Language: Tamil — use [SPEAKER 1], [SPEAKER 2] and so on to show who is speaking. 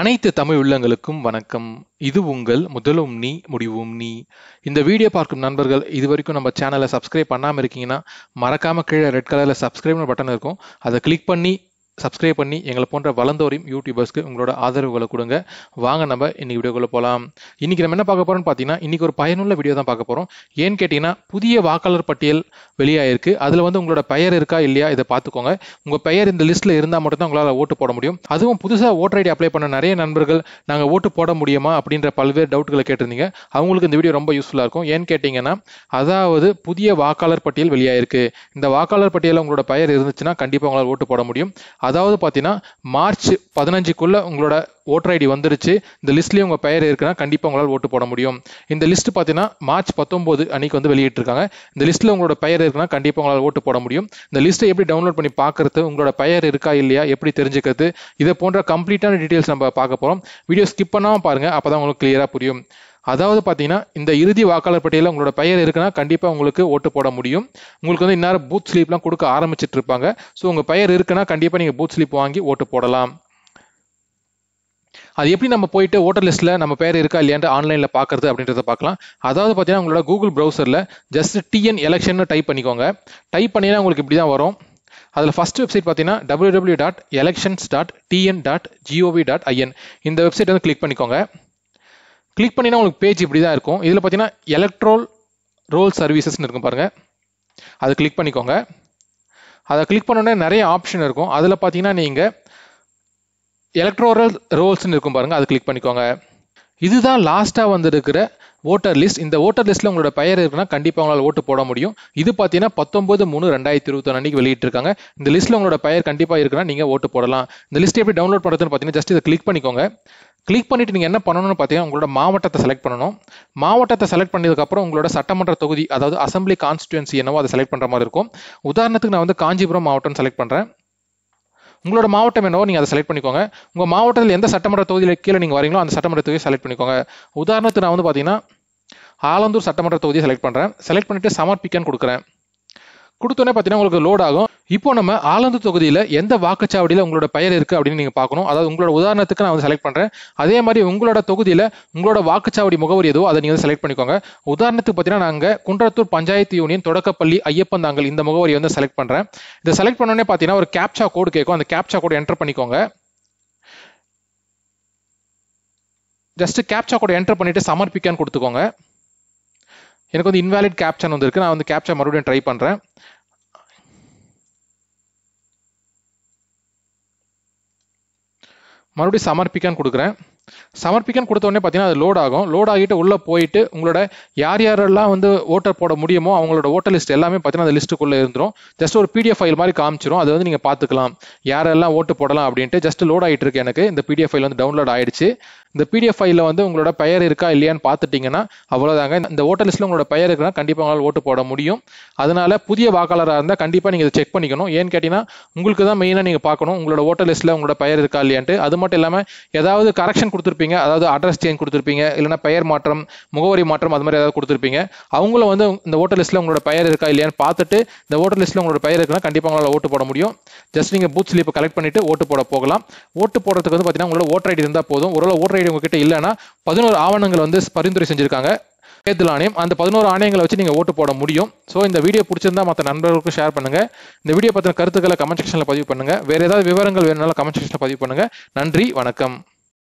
[SPEAKER 1] அனைத்து தமிழ் உள்ளங்களுக்கும் வணக்கம் இது உங்கள் முதலும் நீ முடிவும் நீ இந்த வீடியோ பார்க்கும் நண்பர்கள் இது வரைக்கும் நம்ம சேனலை சப்ஸ்கிரைப் பண்ணாமல் இருக்கீங்கன்னா மறக்காமல் கீழே ரெட் கலரில் சப்ஸ்கிரைப்னு பட்டன் இருக்கும் அதை கிளிக் பண்ணி சப்ஸ்கிரைப் பண்ணி எங்களை போன்ற வளர்ந்தோரையும் யூடியூபர்ஸ்க்கு உங்களோட ஆதரவுகளை கொடுங்க வாங்க நம்ம இன்னைக்கு வீடியோக்குள்ள போகலாம் இன்னைக்கு நம்ம என்ன பார்க்க போறோம்னு பார்த்தீங்கன்னா இன்னைக்கு ஒரு பயனுள்ள வீடியோ தான் பார்க்க போறோம் ஏன்னு கேட்டீங்கன்னா புதிய வாக்காளர் பட்டியல் வெளியாயிருக்கு அதுல வந்து உங்களோட பெயர் இருக்கா இல்லையா இதை பார்த்துக்கோங்க உங்க பெயர் இந்த லிஸ்ட்ல இருந்தால் மட்டும்தான் உங்களால் ஓட்டு போட முடியும் அதுவும் புதுசாக ஓட்டர் ஐடி அப்ளை பண்ண நிறைய நண்பர்கள் நாங்கள் ஓட்டு போட முடியுமா அப்படின்ற பல்வேறு டவுட்களை கேட்டிருந்தீங்க அவங்களுக்கு இந்த வீடியோ ரொம்ப யூஸ்ஃபுல்லாக இருக்கும் ஏன்னு கேட்டிங்கன்னா அதாவது புதிய வாக்காளர் பட்டியல் வெளியாயிருக்கு இந்த வாக்காளர் பட்டியலில் உங்களோட பெயர் இருந்துச்சுன்னா கண்டிப்பாக உங்களால் ஓட்டு போட முடியும் அதாவது பார்த்தீங்கன்னா மார்ச் பதினஞ்சுக்குள்ளே உங்களோட ஓட்டர் ஐடி வந்துருச்சு இந்த லிஸ்ட்லேயே உங்கள் பெயர் இருக்குன்னா கண்டிப்பாக உங்களால் ஓட்டு போட முடியும் இந்த லிஸ்ட் பார்த்தீங்கன்னா மார்ச் பத்தொம்போது அன்னைக்கு வந்து வெளியிட்டிருக்காங்க இந்த லிஸ்ட்டில் உங்களோட பெயர் இருக்குன்னா கண்டிப்பாக உங்களால் ஓட்டு போட முடியும் இந்த லிஸ்ட்டை எப்படி டவுன்லோட் பண்ணி பார்க்குறது உங்களோட பெயர் இருக்கா இல்லையா எப்படி தெரிஞ்சுக்கிறது இதை போன்ற கம்ப்ளீட்டான டீட்டெயில்ஸ் நம்ம பார்க்க போகிறோம் வீடியோ ஸ்கிப் பண்ணாமல் பாருங்கள் அப்போ தான் உங்களுக்கு கிளியராக புரியும் அதாவது பார்த்தீங்கன்னா இந்த இறுதி வாக்காளர் பட்டியலில் உங்களோட பெயர் இருக்குன்னா கண்டிப்பாக உங்களுக்கு ஓட்டு போட முடியும் உங்களுக்கு வந்து இந்நேரம் பூத் ஸ்லீப்லாம் கொடுக்க ஆரம்பிச்சிட்டு இருப்பாங்க ஸோ உங்கள் பெயர் இருக்குன்னா கண்டிப்பாக நீங்கள் பூத் ஸ்லீப் வாங்கி ஓட்டு போடலாம் அது எப்படி நம்ம போயிட்டு ஓட்டர் லிஸ்ட்டில் நம்ம பேர் இருக்கா இல்லையாண்டு ஆன்லைனில் பார்க்குறது அப்படின்றத பார்க்கலாம் அதாவது பார்த்தீங்கன்னா உங்களோட கூகுள் ப்ரௌசரில் ஜஸ்ட் டிஎன் எலெக்ஷன் டைப் பண்ணிக்கோங்க டைப் பண்ணிங்கன்னா உங்களுக்கு இப்படி தான் வரும் அதில் ஃபஸ்ட் வெப்சைட் பார்த்தீங்கன்னா W W dot elections dot TN dot GOV dot IN இந்த வெப்சைட் வந்து கிளிக் பண்ணிக்கோங்க கிளிக் பண்ணினா உங்களுக்கு பேஜ் இப்படி தான் இருக்கும் இதில் பார்த்தீங்கன்னா எலக்ட்ரோல் ரோல் சர்வீசஸ்னு இருக்கும் பாருங்கள் அதை கிளிக் பண்ணிக்கோங்க அதை கிளிக் பண்ணோடனே நிறைய ஆப்ஷன் இருக்கும் அதில் பார்த்தீங்கன்னா நீங்கள் எலக்ட்ரோரல் ரோல்ஸ்னு இருக்கும் பாருங்கள் அது கிளிக் பண்ணிக்கோங்க இதுதான் லாஸ்ட்டாக வந்திருக்கிற ஓட்டர் லிஸ்ட் இந்த ஓட்டர் லிஸ்ட்டில் உங்களோட பெயர் இருக்குன்னா கண்டிப்பாக உங்களால் ஓட்டு போட முடியும் இது பார்த்தீங்கன்னா பத்தொம்பது மூணு ரெண்டாயிரத்தி இருபத்தொன்னு அன்றைக்கி வெளியிட்டிருக்காங்க இந்த லிஸ்ட்டில் உங்களோட பெயர் கண்டிப்பாக இருக்குன்னா நீங்கள் ஓட்டு போடலாம் இந்த லிஸ்ட் எப்படி டவுன்லோட் பண்ணுறதுன்னு பார்த்தீங்கன்னா ஜஸ்ட் இதை கிளிக் பண்ணிக்கோங்க கிளிக் பண்ணிட்டு நீங்கள் என்ன பண்ணணும்னு பார்த்தீங்கன்னா உங்களோட மாவட்டத்தை செலக்ட் பண்ணணும் மாவட்டத்தை செலக்ட் பண்ணதுக்கப்புறம் உங்களோட சட்டமன்ற தொகுதி அதாவது அசம்பிளி கான்ஸ்டியூன்சி என்னவோ அதை செலக்ட் பண்ணுற மாதிரி இருக்கும் உதாரணத்துக்கு நான் வந்து காஞ்சிபுரம் மாவட்டம் செலக்ட் பண்ணுறேன் உங்களோட மாவட்டம் என்னவோ நீங்கள் அதை செலக்ட் பண்ணிக்கோங்க உங்கள் மாவட்டத்தில் எந்த சட்டமன்ற தொகுதியில் கீழே நீங்கள் வரீங்களோ அந்த சட்டமன்ற தொகுதியை செலக்ட் பண்ணிக்கோங்க உதாரணத்துக்கு நான் வந்து பார்த்தீங்கன்னா ஆலந்தூர் சட்டமன்ற தொகுதியை செலக்ட் பண்ணுறேன் செலக்ட் பண்ணிட்டு சமர்ப்பிக்கன்னு கொடுக்குறேன் கொடுத்தோன்னே பார்த்தீங்கன்னா உங்களுக்கு லோட் ஆகும் இப்போ நம்ம ஆலந்து தொகுதியில் எந்த வாக்குச்சாவடியில் உங்களோட பெயர் இருக்குது அப்படின்னு நீங்கள் பார்க்கணும் அதாவது உங்களோட உதாரணத்துக்கு நான் வந்து செலக்ட் பண்ணுறேன் அதே மாதிரி உங்களோட தொகுதியில் உங்களோட வாக்குச்சாவடி முகவரி எதுவோ அதை நீங்கள் வந்து செலக்ட் பண்ணிக்கோங்க உதாரணத்துக்கு பார்த்தீங்கன்னா நாங்கள் குன்றத்தூர் பஞ்சாயத்து யூனியன் தொடக்கப்பள்ளி ஐயப்பன் தாங்கல் இந்த முகவரியை வந்து செலக்ட் பண்ணுறேன் இதை செலக்ட் பண்ணோடனே பார்த்தீங்கன்னா ஒரு கேப்சா கோடு கேட்கும் அந்த கேப்சா கோடு என்டர் பண்ணிக்கோங்க ஜஸ்ட் கேப்சா கோடு என்டர் பண்ணிவிட்டு சமர்ப்பிக்கான்னு கொடுத்துக்கோங்க எனக்கு வந்து இன்வேலிட் கேப்சன் வந்துருக்கு நான் வந்து கேப்சா மறுபடியும் ட்ரை பண்ணுறேன் மறுபடியும் சமர்ப்பிக்கான்னு கொடுக்குறேன் சமர்ப்பிக்கன்னு கொடுத்த உடனே பார்த்தீங்கன்னா அது லோட் ஆகும் லோட் ஆகிட்டு உள்ளே போயிட்டு உங்களோட யார் யாரெல்லாம் வந்து ஓட்டர் போட முடியுமோ அவங்களோட ஓட்டர் லிஸ்ட் எல்லாமே பார்த்தீங்கன்னா அந்த லிஸ்ட்டுக்குள்ளே இருந்துரும் ஜஸ்ட் ஒரு பிடிஎஃப் ஃபைல் மாதிரி காமிச்சிரும் அது வந்து நீங்கள் பார்த்துக்கலாம் யாரெல்லாம் ஓட்டு போடலாம் அப்படின்ட்டு ஜஸ்ட் லோட் ஆகிட்டு இருக்கு எனக்கு இந்த பிடிஎஃப் ஃபைல் வந்து டவுன்லோட் ஆயிடுச்சு இந்த பிடிஎஃப் ஃபைலில் வந்து உங்களோட பெயர் இருக்கா இல்லையான்னு பார்த்துட்டிங்கன்னா அவ்வளோதாங்க இந்த ஓட்டர் லிஸ்ட்டில் உங்களோட பெயர் இருக்குன்னா கண்டிப்பாக உங்களால் ஓட்டு போட முடியும் அதனால் புதிய வாக்காளராக இருந்தால் கண்டிப்பாக நீங்கள் இதை செக் பண்ணிக்கணும் ஏன்னு கேட்டிங்கன்னா உங்களுக்கு தான் மெயினாக நீங்கள் பார்க்கணும் உங்களோட ஓட்டர் லிஸ்ட்டில் உங்களோட பெயர் இருக்கா இல்லையான்ட்டு அது மட்டும் இல்லாமல் ஏதாவது கரெக்ஷன் கொடுத்துருப்பீங்க அதாவது அட்ரஸ் சேஞ்ச் கொடுத்துருப்பீங்க இல்லைனா பெயர் மாற்றம் முகவரி மாற்றம் அது மாதிரி ஏதாவது கொடுத்துருப்பீங்க அவங்களும் வந்து இந்த ஓட்டர் லிஸ்ட்டில் உங்களோட பெயர் இருக்கா இல்லையான்னு பார்த்துட்டு இந்த ஓட்டர் லிஸ்ட்டில் உங்களோட பெயர் இருக்குன்னா கண்டிப்பாக உங்களால் ஓட்டு போட முடியும் ஜஸ்ட் நீங்கள் பூத் ஸ்லிப்பை கலெக்ட் பண்ணிவிட்டு ஓட்டு போட போகலாம் ஓட்டு போடுறதுக்கு வந்து பார்த்தீங்கன்னா உங்களோட ஓட்டர் ஐடி இருந்தால் போதும் ஒரு ஓட்டர் ஐடி சர்டிஃபிகேட் உங்ககிட்ட இல்லைன்னா பதினோரு ஆவணங்கள் வந்து பரிந்துரை செஞ்சுருக்காங்க தேர்தல் ஆணையம் அந்த பதினோரு ஆணையங்களை வச்சு நீங்கள் ஓட்டு போட முடியும் ஸோ இந்த வீடியோ பிடிச்சிருந்தா மற்ற நண்பர்களுக்கும் ஷேர் பண்ணுங்க இந்த வீடியோ பற்றின கருத்துக்களை கமெண்ட் செக்ஷனில் பதிவு பண்ணுங்க வேறு ஏதாவது விவரங்கள் வேணுனாலும் கமெண்ட் செக்ஷனில் பதிவு பண்ணுங்க நன்றி வணக்கம்